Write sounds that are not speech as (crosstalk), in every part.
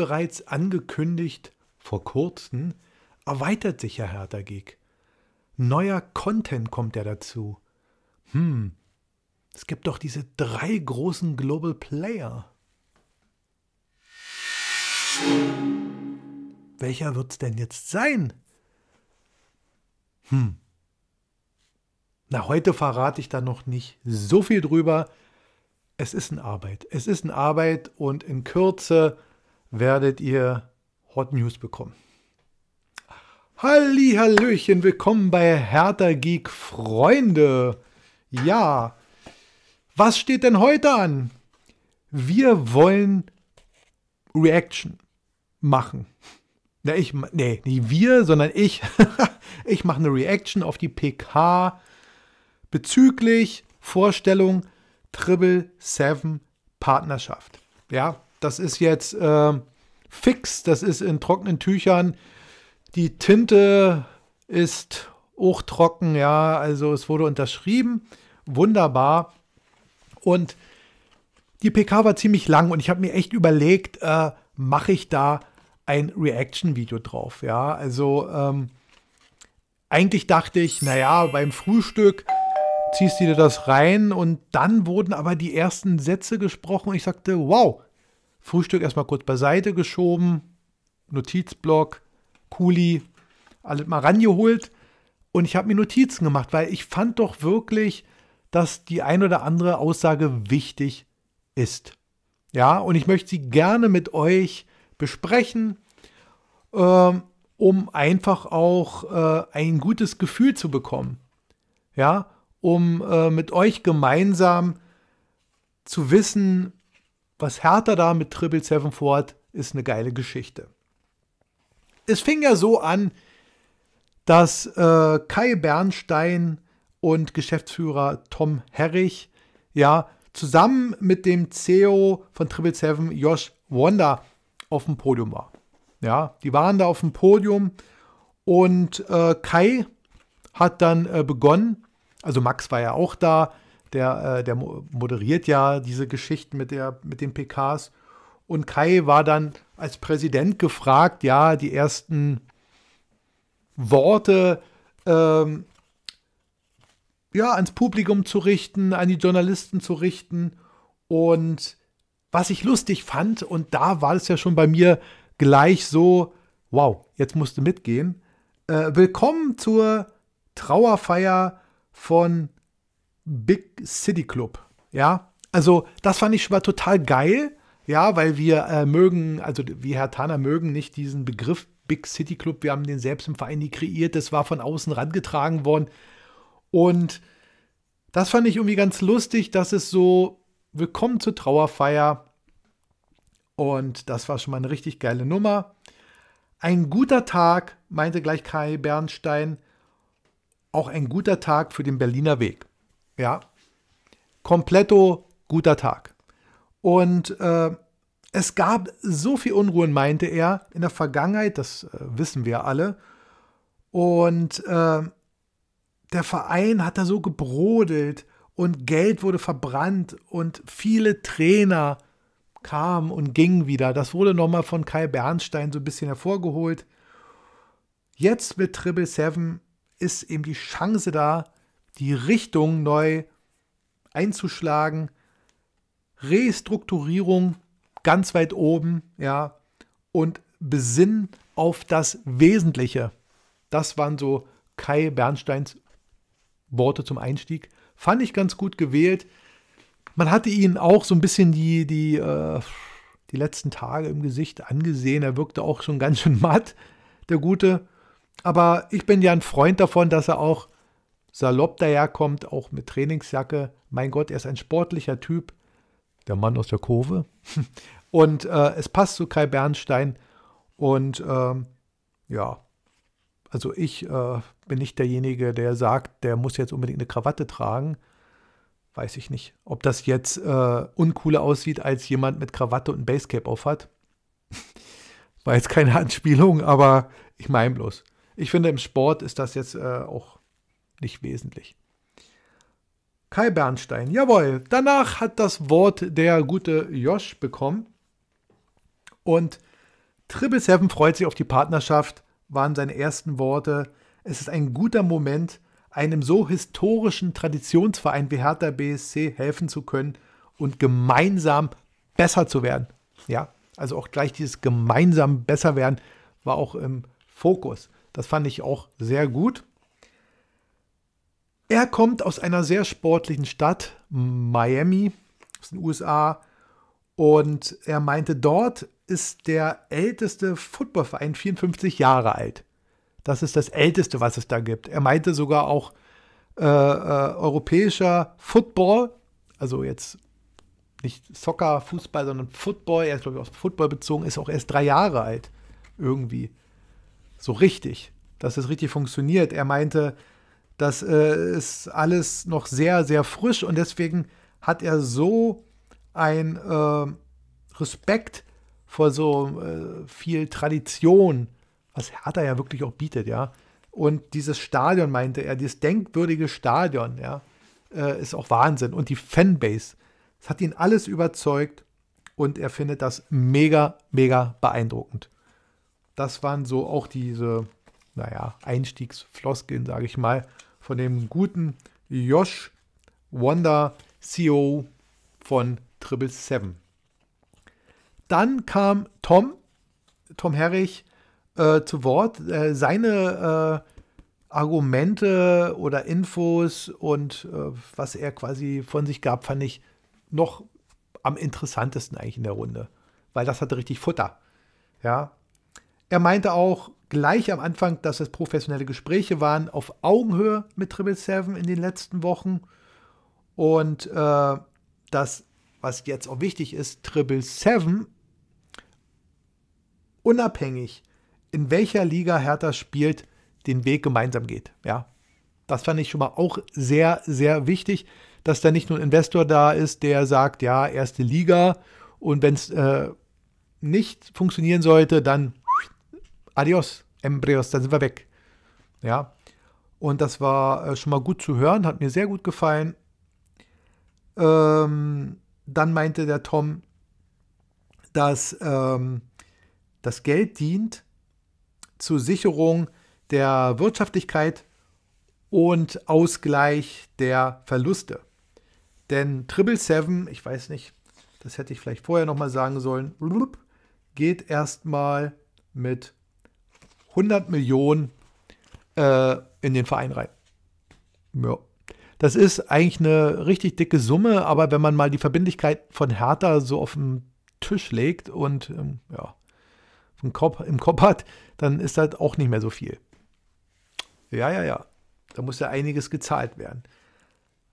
bereits angekündigt vor kurzem, erweitert sich ja Hertha Geek. Neuer Content kommt ja dazu. Hm, es gibt doch diese drei großen Global Player. Welcher wird's denn jetzt sein? Hm. Na, heute verrate ich da noch nicht so viel drüber. Es ist eine Arbeit. Es ist eine Arbeit und in Kürze werdet ihr Hot News bekommen. Halli, Hallöchen, willkommen bei Hertha Geek Freunde. Ja, was steht denn heute an? Wir wollen Reaction machen. Na, ich, nee, nicht wir, sondern ich. (laughs) ich mache eine Reaction auf die PK bezüglich Vorstellung Triple Seven Partnerschaft. Ja, das ist jetzt äh, fix, das ist in trockenen Tüchern. Die Tinte ist auch trocken, ja, also es wurde unterschrieben. Wunderbar. Und die PK war ziemlich lang und ich habe mir echt überlegt, äh, mache ich da ein Reaction-Video drauf, ja. Also ähm, eigentlich dachte ich, naja, beim Frühstück ziehst du dir das rein und dann wurden aber die ersten Sätze gesprochen und ich sagte, wow, Frühstück erstmal kurz beiseite geschoben, Notizblock, Kuli, alles mal rangeholt und ich habe mir Notizen gemacht, weil ich fand doch wirklich, dass die ein oder andere Aussage wichtig ist. Ja, und ich möchte sie gerne mit euch besprechen, ähm, um einfach auch äh, ein gutes Gefühl zu bekommen. Ja, um äh, mit euch gemeinsam zu wissen, was Hertha da mit Triple Seven vorhat, ist eine geile Geschichte. Es fing ja so an, dass äh, Kai Bernstein und Geschäftsführer Tom Herrich ja zusammen mit dem CEO von Triple Seven Josh Wanda auf dem Podium war. Ja, die waren da auf dem Podium und äh, Kai hat dann äh, begonnen, also Max war ja auch da, der, äh, der moderiert ja diese Geschichten mit, der, mit den PKs. Und Kai war dann als Präsident gefragt, ja, die ersten Worte ähm, ja, ans Publikum zu richten, an die Journalisten zu richten. Und was ich lustig fand, und da war es ja schon bei mir gleich so, wow, jetzt musst du mitgehen. Äh, willkommen zur Trauerfeier von Big City Club. Ja, also das fand ich schon mal total geil. Ja, weil wir äh, mögen, also wir Herr Tana mögen nicht diesen Begriff Big City Club. Wir haben den selbst im Verein nie kreiert. Das war von außen rangetragen worden. Und das fand ich irgendwie ganz lustig, dass es so Willkommen zur Trauerfeier. Und das war schon mal eine richtig geile Nummer. Ein guter Tag, meinte gleich Kai Bernstein. Auch ein guter Tag für den Berliner Weg. Ja. Kompletto guter Tag. Und äh, es gab so viel Unruhen, meinte er, in der Vergangenheit, das äh, wissen wir alle. Und äh, der Verein hat da so gebrodelt und Geld wurde verbrannt und viele Trainer kamen und gingen wieder. Das wurde nochmal von Kai Bernstein so ein bisschen hervorgeholt. Jetzt mit Triple Seven ist eben die Chance da, die Richtung neu einzuschlagen. Restrukturierung ganz weit oben, ja, und Besinn auf das Wesentliche. Das waren so Kai Bernsteins Worte zum Einstieg. Fand ich ganz gut gewählt. Man hatte ihn auch so ein bisschen die, die, äh, die letzten Tage im Gesicht angesehen. Er wirkte auch schon (laughs) ganz schön matt, der Gute. Aber ich bin ja ein Freund davon, dass er auch salopp daherkommt, auch mit Trainingsjacke. Mein Gott, er ist ein sportlicher Typ. Der Mann aus der Kurve. (laughs) Und äh, es passt zu Kai Bernstein. Und ähm, ja, also ich äh, bin nicht derjenige, der sagt, der muss jetzt unbedingt eine Krawatte tragen. Weiß ich nicht, ob das jetzt äh, uncooler aussieht, als jemand mit Krawatte und Basecap aufhat. (laughs) War jetzt keine Anspielung, aber ich meine bloß. Ich finde, im Sport ist das jetzt äh, auch nicht wesentlich. Kai Bernstein, jawohl. Danach hat das Wort der gute Josh bekommen. Und Triple Seven freut sich auf die Partnerschaft, waren seine ersten Worte. Es ist ein guter Moment, einem so historischen Traditionsverein wie Hertha BSC helfen zu können und gemeinsam besser zu werden. Ja, also auch gleich dieses gemeinsam besser werden war auch im Fokus. Das fand ich auch sehr gut. Er kommt aus einer sehr sportlichen Stadt, Miami, aus den USA. Und er meinte, dort ist der älteste Footballverein 54 Jahre alt. Das ist das Älteste, was es da gibt. Er meinte sogar auch äh, äh, europäischer Football, also jetzt nicht Soccer, Fußball, sondern Football. Er ist, glaube ich, auf Football bezogen, ist auch erst drei Jahre alt. Irgendwie. So richtig, dass es richtig funktioniert. Er meinte, das äh, ist alles noch sehr, sehr frisch und deswegen hat er so ein äh, Respekt vor so äh, viel Tradition, was Hertha ja wirklich auch bietet, ja. Und dieses Stadion, meinte er, dieses denkwürdige Stadion, ja, äh, ist auch Wahnsinn. Und die Fanbase, das hat ihn alles überzeugt und er findet das mega, mega beeindruckend. Das waren so auch diese, naja, Einstiegsfloskeln, sage ich mal, von dem guten Josh Wanda, CEO von Triple Seven. Dann kam Tom, Tom Herrich, äh, zu Wort. Äh, seine äh, Argumente oder Infos und äh, was er quasi von sich gab, fand ich noch am interessantesten eigentlich in der Runde, weil das hatte richtig Futter. Ja. Er meinte auch, gleich am Anfang, dass es professionelle Gespräche waren, auf Augenhöhe mit Triple Seven in den letzten Wochen. Und äh, das, was jetzt auch wichtig ist, Triple Seven unabhängig, in welcher Liga Hertha spielt, den Weg gemeinsam geht. Ja, das fand ich schon mal auch sehr, sehr wichtig, dass da nicht nur ein Investor da ist, der sagt, ja, erste Liga und wenn es äh, nicht funktionieren sollte, dann adios, Embryos, dann sind wir weg. Ja. Und das war äh, schon mal gut zu hören, hat mir sehr gut gefallen. Ähm, dann meinte der Tom, dass ähm, das Geld dient zur Sicherung der Wirtschaftlichkeit und Ausgleich der Verluste. Denn Triple Seven, ich weiß nicht, das hätte ich vielleicht vorher nochmal sagen sollen, geht erstmal mit 100 Millionen äh, in den Verein rein. Ja. Das ist eigentlich eine richtig dicke Summe, aber wenn man mal die Verbindlichkeit von Hertha so auf den Tisch legt und ähm, ja, im Kopf, im Kopf hat, dann ist das auch nicht mehr so viel. Ja, ja, ja. Da muss ja einiges gezahlt werden.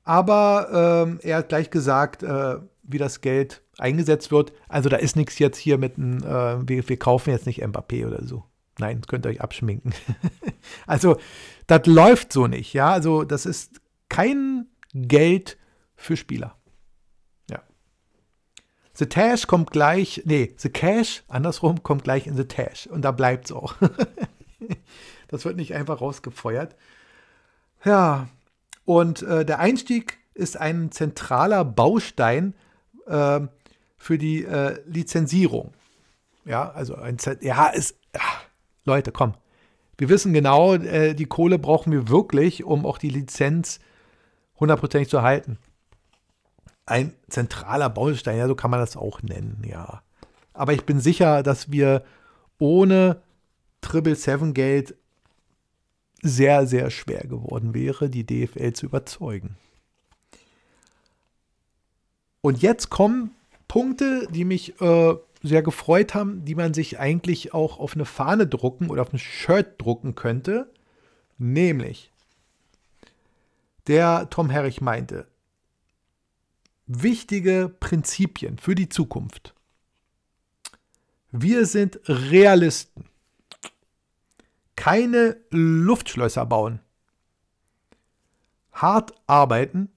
Aber ähm, er hat gleich gesagt, äh, wie das Geld eingesetzt wird. Also da ist nichts jetzt hier mit, einem, äh, wir, wir kaufen jetzt nicht Mbappé oder so. Nein, könnt ihr euch abschminken. (laughs) also, das läuft so nicht, ja. Also, das ist kein Geld für Spieler. Ja. The Tash kommt gleich, nee, The Cash, andersrum, kommt gleich in The Tash. Und da bleibt es auch. (laughs) das wird nicht einfach rausgefeuert. Ja. Und äh, der Einstieg ist ein zentraler Baustein äh, für die äh, Lizenzierung. Ja, also ein Z ja, ist. Ach Leute, komm. Wir wissen genau, äh, die Kohle brauchen wir wirklich, um auch die Lizenz hundertprozentig zu halten. Ein zentraler Baustein, ja, so kann man das auch nennen, ja. Aber ich bin sicher, dass wir ohne Triple Seven Geld sehr, sehr schwer geworden wäre, die DFL zu überzeugen. Und jetzt kommen Punkte, die mich äh, sehr gefreut haben, die man sich eigentlich auch auf eine Fahne drucken oder auf ein Shirt drucken könnte. Nämlich, der Tom Herrich meinte, wichtige Prinzipien für die Zukunft. Wir sind Realisten. Keine Luftschlösser bauen. Hart arbeiten.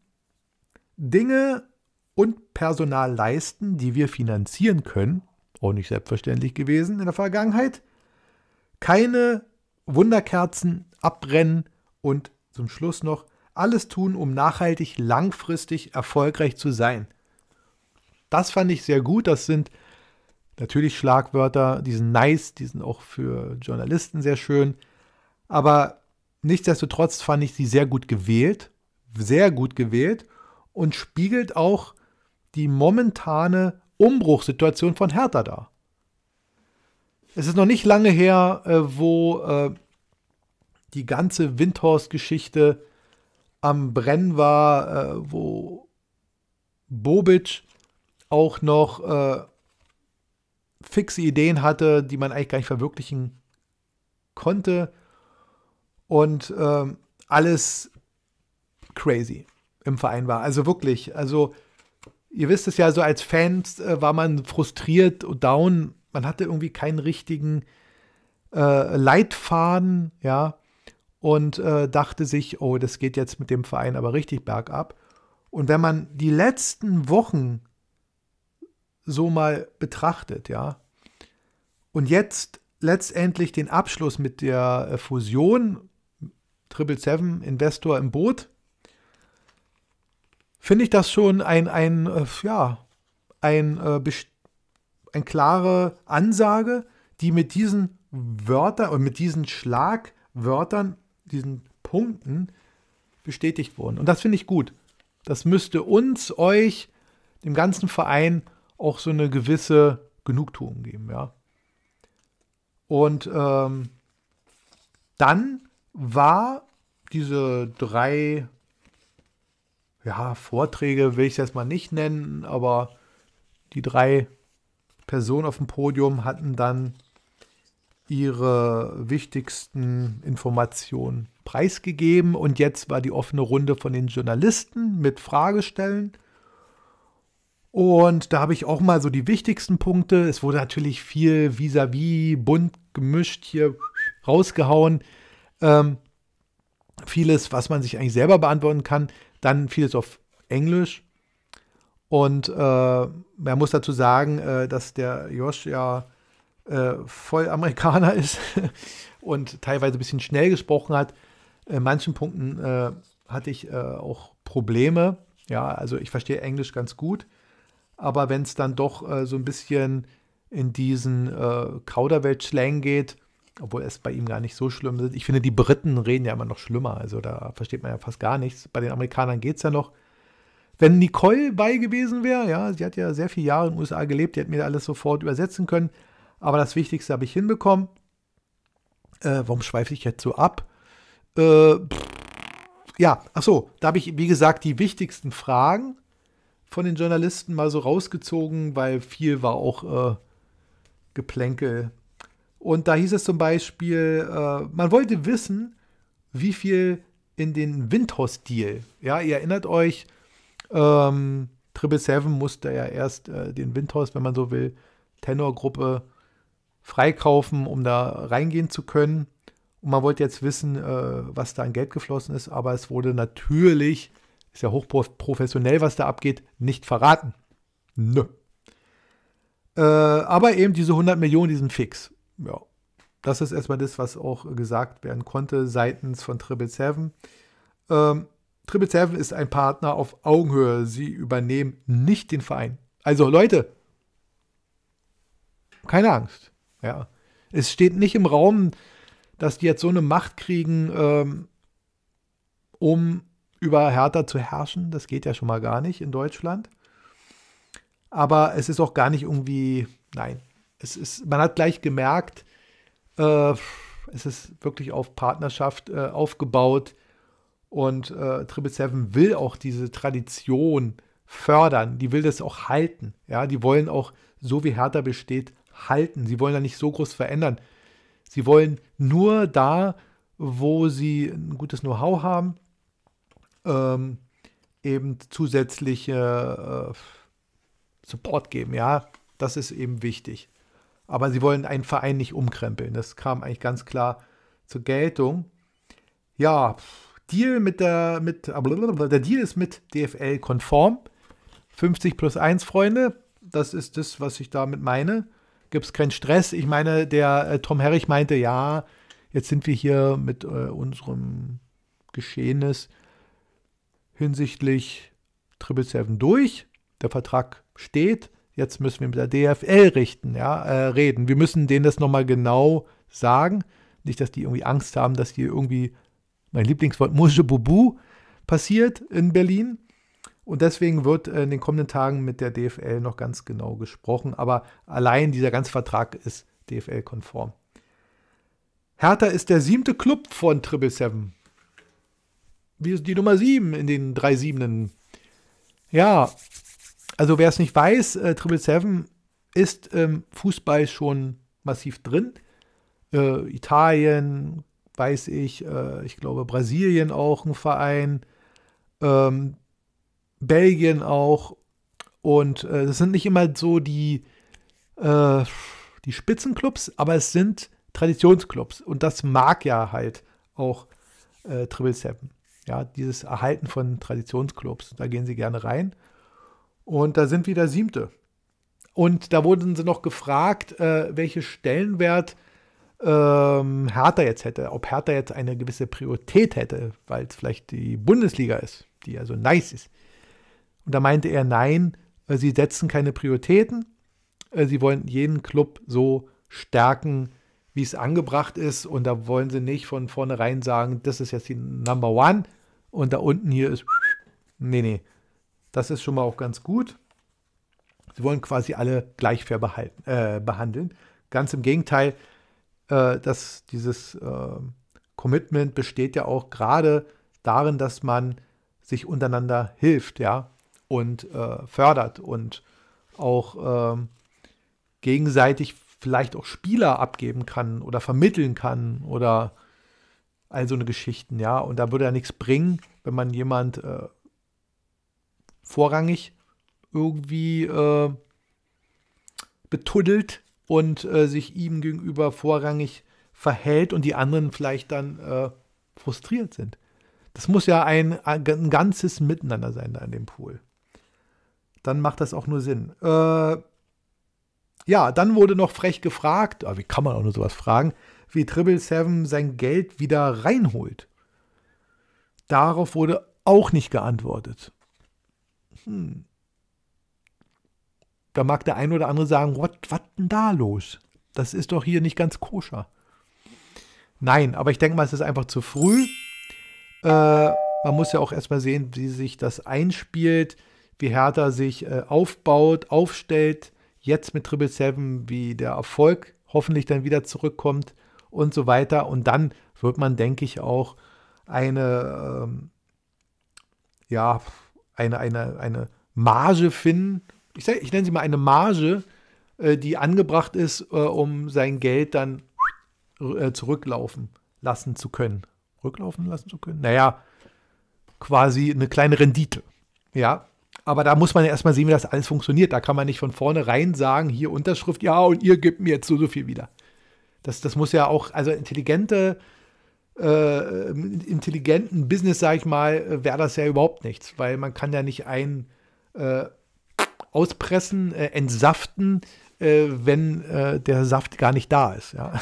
Dinge und Personal leisten, die wir finanzieren können auch nicht selbstverständlich gewesen in der Vergangenheit. Keine Wunderkerzen abbrennen und zum Schluss noch alles tun, um nachhaltig, langfristig erfolgreich zu sein. Das fand ich sehr gut. Das sind natürlich Schlagwörter, die sind nice, die sind auch für Journalisten sehr schön. Aber nichtsdestotrotz fand ich sie sehr gut gewählt, sehr gut gewählt und spiegelt auch die momentane Umbruchssituation von Hertha dar. Es ist noch nicht lange her, äh, wo äh, die ganze Windhorst-Geschichte am Brennen war, äh, wo Bobic auch noch äh, fixe Ideen hatte, die man eigentlich gar nicht verwirklichen konnte. Und ähm, alles crazy im Verein war. Also wirklich, also ihr wisst es ja, so als Fans äh, war man frustriert und down. Man hatte irgendwie keinen richtigen äh, Leitfaden, ja, und äh, dachte sich, oh, das geht jetzt mit dem Verein aber richtig bergab. Und wenn man die letzten Wochen so mal betrachtet, ja, und jetzt letztendlich den Abschluss mit der äh, Fusion, Triple Seven Investor im Boot, finde ich das schon ein, ein äh, ja, ein, äh, ein klare Ansage, die mit diesen Wörtern und äh, mit diesen Schlagwörtern, diesen Punkten bestätigt wurden. Und das finde ich gut. Das müsste uns, euch, dem ganzen Verein auch so eine gewisse Genugtuung geben, ja. Und ähm, dann war diese drei ja, Vorträge will ich das mal nicht nennen, aber die drei Personen auf dem Podium hatten dann ihre wichtigsten Informationen preisgegeben und jetzt war die offene Runde von den Journalisten mit Fragestellen. Und da habe ich auch mal so die wichtigsten Punkte. Es wurde natürlich viel vis-à-vis bunt gemischt hier rausgehauen. Ähm, vieles, was man sich eigentlich selber beantworten kann. Dann vieles auf Englisch. Und äh, man muss dazu sagen, äh, dass der Josh ja äh, voll Amerikaner (laughs) ist und teilweise ein bisschen schnell gesprochen hat. In manchen Punkten äh, hatte ich äh, auch Probleme. Ja, also ich verstehe Englisch ganz gut. Aber wenn es dann doch äh, so ein bisschen in diesen äh, Kauderwelsch-Slang geht, obwohl es bei ihm gar nicht so schlimm ist. Ich finde, die Briten reden ja immer noch schlimmer, also da versteht man ja fast gar nichts. Bei den Amerikanern geht es ja noch. Wenn Nicole bei gewesen wäre, ja, sie hat ja sehr viele Jahre in den USA gelebt, die hat mir alles sofort übersetzen können, aber das Wichtigste habe ich hinbekommen. Äh, warum schweife ich jetzt so ab? Äh, pff, ja, ach so, da habe ich, wie gesagt, die wichtigsten Fragen von den Journalisten mal so rausgezogen, weil viel war auch äh, Geplänkel und da hieß es zum Beispiel, äh, man wollte wissen, wie viel in den Windhaus-Deal. Ja, ihr erinnert euch, ähm, Triple Seven musste ja erst äh, den Windhaus, wenn man so will, Tenor-Gruppe freikaufen, um da reingehen zu können. Und man wollte jetzt wissen, äh, was da an Geld geflossen ist, aber es wurde natürlich, ist ja hochprofessionell, was da abgeht, nicht verraten. Nö. Äh, aber eben diese 100 Millionen, diesen Fix ja, das ist erstmal das, was auch gesagt werden konnte seitens von Triple Seven. Ähm, Triple Seven ist ein Partner auf Augenhöhe. Sie übernehmen nicht den Verein. Also Leute, keine Angst. Ja. Es steht nicht im Raum, dass die jetzt so eine Macht kriegen, ähm, um über Hertha zu herrschen. Das geht ja schon mal gar nicht in Deutschland. Aber es ist auch gar nicht irgendwie, nein, es ist, man hat gleich gemerkt, äh, es ist wirklich auf Partnerschaft äh, aufgebaut und äh, Triple Seven will auch diese Tradition fördern, die will das auch halten, ja, die wollen auch so wie Hertha besteht halten, sie wollen da nicht so groß verändern, sie wollen nur da, wo sie ein gutes Know-how haben, ähm, eben zusätzliche äh, Support geben, ja, das ist eben wichtig. Aber sie wollen einen Verein nicht umkrempeln. Das kam eigentlich ganz klar zur Geltung. Ja, Deal mit der, mit, der Deal ist mit DFL konform. 50 plus 1, Freunde. Das ist das, was ich damit meine. Gibt es keinen Stress. Ich meine, der äh, Tom Herrich meinte, ja, jetzt sind wir hier mit äh, unserem Geschehnis hinsichtlich 777 durch. Der Vertrag steht jetzt müssen wir mit der DFL richten, ja, äh, reden. Wir müssen denen das nochmal genau sagen. Nicht, dass die irgendwie Angst haben, dass hier irgendwie mein Lieblingswort Muschebubu passiert in Berlin. Und deswegen wird in den kommenden Tagen mit der DFL noch ganz genau gesprochen. Aber allein dieser ganze Vertrag ist DFL-konform. Hertha ist der siebte Club von Triple Seven. Wie ist die Nummer sieben in den drei Siebenen? Ja, also wer es nicht weiß, äh, Triple Seven ist ähm, Fußball schon massiv drin. Äh, Italien, weiß ich, äh, ich glaube Brasilien auch ein Verein, ähm, Belgien auch. Und äh, das sind nicht immer so die, äh, die Spitzenclubs, aber es sind Traditionsclubs. Und das mag ja halt auch äh, Triple Seven. Ja, dieses Erhalten von Traditionsclubs. Da gehen sie gerne rein. Und da sind wieder siebte. Und da wurden sie noch gefragt, äh, welche Stellenwert ähm, Hertha jetzt hätte, ob Hertha jetzt eine gewisse Priorität hätte, weil es vielleicht die Bundesliga ist, die ja so nice ist. Und da meinte er, nein, äh, sie setzen keine Prioritäten, äh, sie wollen jeden Club so stärken, wie es angebracht ist. Und da wollen sie nicht von vornherein sagen, das ist jetzt die Number One und da unten hier ist. Nee, nee. Das ist schon mal auch ganz gut. Sie wollen quasi alle gleich fair behalten, äh, behandeln. Ganz im Gegenteil, äh, dass dieses äh, Commitment besteht ja auch gerade darin, dass man sich untereinander hilft, ja, und äh, fördert und auch ähm, gegenseitig vielleicht auch Spieler abgeben kann oder vermitteln kann oder all so eine Geschichten, ja. Und da würde ja nichts bringen, wenn man jemand äh, vorrangig irgendwie äh, betuddelt und äh, sich ihm gegenüber vorrangig verhält und die anderen vielleicht dann äh, frustriert sind. Das muss ja ein, ein ganzes Miteinander sein da in dem Pool. Dann macht das auch nur Sinn. Äh, ja, dann wurde noch frech gefragt, wie kann man auch nur sowas fragen, wie Triple Seven sein Geld wieder reinholt. Darauf wurde auch nicht geantwortet. Hm. Da mag der ein oder andere sagen, was denn da los? Das ist doch hier nicht ganz koscher. Nein, aber ich denke mal, es ist einfach zu früh. Äh, man muss ja auch erstmal sehen, wie sich das einspielt, wie Hertha sich äh, aufbaut, aufstellt. Jetzt mit Triple Seven, wie der Erfolg hoffentlich dann wieder zurückkommt und so weiter. Und dann wird man, denke ich, auch eine, ähm, ja, eine, eine, eine Marge finden. Ich, sag, ich nenne sie mal eine Marge, äh, die angebracht ist, äh, um sein Geld dann äh, zurücklaufen lassen zu können. Rücklaufen lassen zu können? Naja, quasi eine kleine Rendite. Ja, aber da muss man ja erstmal sehen, wie das alles funktioniert. Da kann man nicht von vornherein sagen, hier Unterschrift, ja, und ihr gebt mir jetzt so, so viel wieder. Das, das muss ja auch, also intelligente äh, intelligenten Business, sage ich mal, wäre das ja überhaupt nichts, weil man kann ja nicht ein äh, auspressen, äh, entsaften, äh, wenn äh, der Saft gar nicht da ist. Ja? (laughs)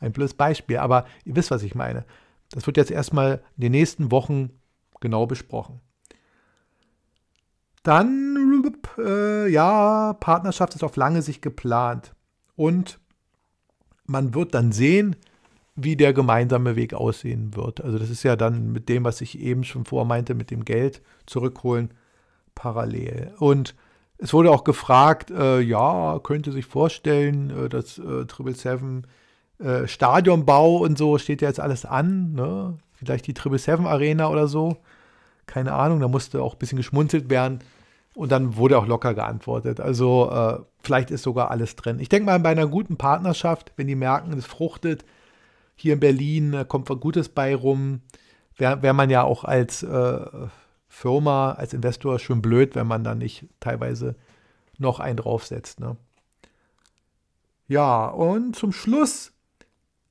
ein blödes Beispiel, aber ihr wisst, was ich meine. Das wird jetzt erstmal in den nächsten Wochen genau besprochen. Dann, äh, ja, Partnerschaft ist auf lange Sicht geplant. Und man wird dann sehen, wie der gemeinsame Weg aussehen wird. Also das ist ja dann mit dem, was ich eben schon vorher meinte, mit dem Geld zurückholen, parallel. Und es wurde auch gefragt, äh, ja, könnte sich vorstellen, äh, dass äh, Seven äh, Stadionbau und so steht ja jetzt alles an, ne? vielleicht die Triple Seven Arena oder so, keine Ahnung, da musste auch ein bisschen geschmunzelt werden. Und dann wurde auch locker geantwortet. Also äh, vielleicht ist sogar alles drin. Ich denke mal, bei einer guten Partnerschaft, wenn die merken, es fruchtet, hier in Berlin kommt was Gutes bei rum. Wäre wär man ja auch als äh, Firma, als Investor schön blöd, wenn man da nicht teilweise noch einen draufsetzt. Ne? Ja, und zum Schluss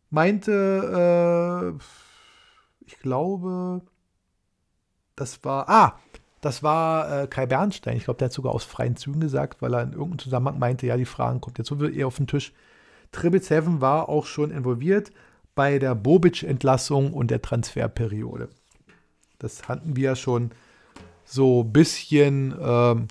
meinte, äh, ich glaube, das war, ah, das war äh, Kai Bernstein. Ich glaube, der hat sogar aus freien Zügen gesagt, weil er in irgendeinem Zusammenhang meinte, ja, die Fragen kommt jetzt so eher auf den Tisch. Triple Seven war auch schon involviert, bei der Bobic-Entlassung und der Transferperiode. Das hatten wir ja schon so ein bisschen ähm,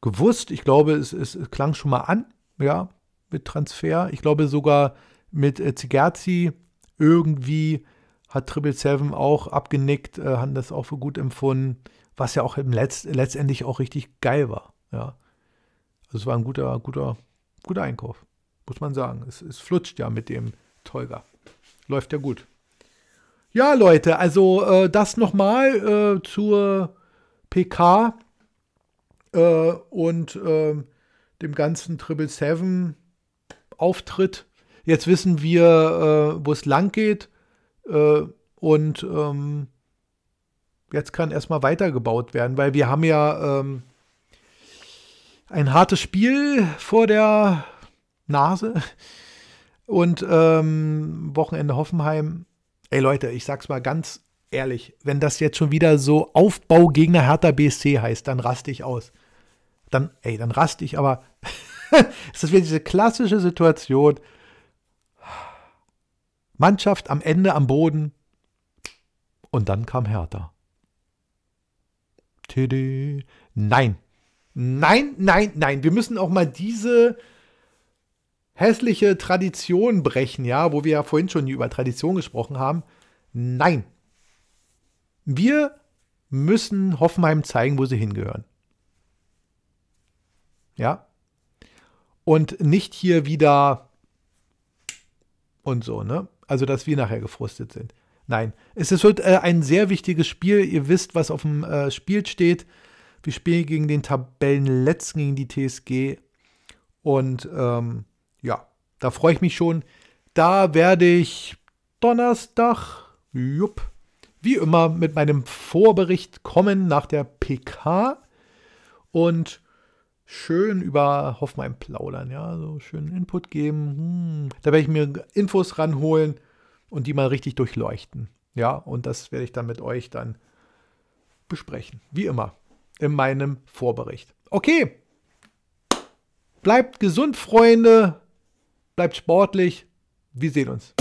gewusst. Ich glaube, es, es, klang schon mal an, ja, mit Transfer. Ich glaube sogar mit äh, Zigerzi irgendwie hat Triple Seven auch abgenickt, äh, haben das auch für gut empfunden, was ja auch im Letz letztendlich auch richtig geil war. Ja. Also es war ein guter, guter, guter Einkauf, muss man sagen. Es, es flutscht ja mit dem Tolga. Läuft ja gut. Ja, Leute, also äh, das nochmal äh, zur PK äh, und ähm, dem ganzen Triple Seven Auftritt. Jetzt wissen wir, äh, wo es lang geht äh, und ähm, jetzt kann erstmal weitergebaut werden, weil wir haben ja ähm, ein hartes Spiel vor der Nase. Und ähm, Wochenende Hoffenheim. Ey Leute, ich sag's mal ganz ehrlich, wenn das jetzt schon wieder so Aufbaugegner Hertha BSC heißt, dann raste ich aus. Dann, ey, dann raste ich, aber (laughs) es ist wieder diese klassische Situation. Mannschaft am Ende am Boden. Und dann kam Hertha. Tidi. Nein. Nein, nein, nein. Wir müssen auch mal diese hässliche Tradition brechen, ja, wo wir ja vorhin schon über Tradition gesprochen haben. Nein. Wir müssen Hoffenheim zeigen, wo sie hingehören. Ja. Und nicht hier wieder und so, ne? Also, dass wir nachher gefrustet sind. Nein, es wird äh, ein sehr wichtiges Spiel. Ihr wisst, was auf dem äh, Spiel steht. Wir spielen gegen den Tabellenletzten, gegen die TSG. Und ähm, ja, da freue ich mich schon. Da werde ich Donnerstag, jupp, wie immer mit meinem Vorbericht kommen nach der PK und schön über Hoffmann plaudern, ja, so schön Input geben. Hm. Da werde ich mir Infos ranholen und die mal richtig durchleuchten. Ja, und das werde ich dann mit euch dann besprechen, wie immer in meinem Vorbericht. Okay. Bleibt gesund, Freunde bleibt sportlich. Wir sehen uns.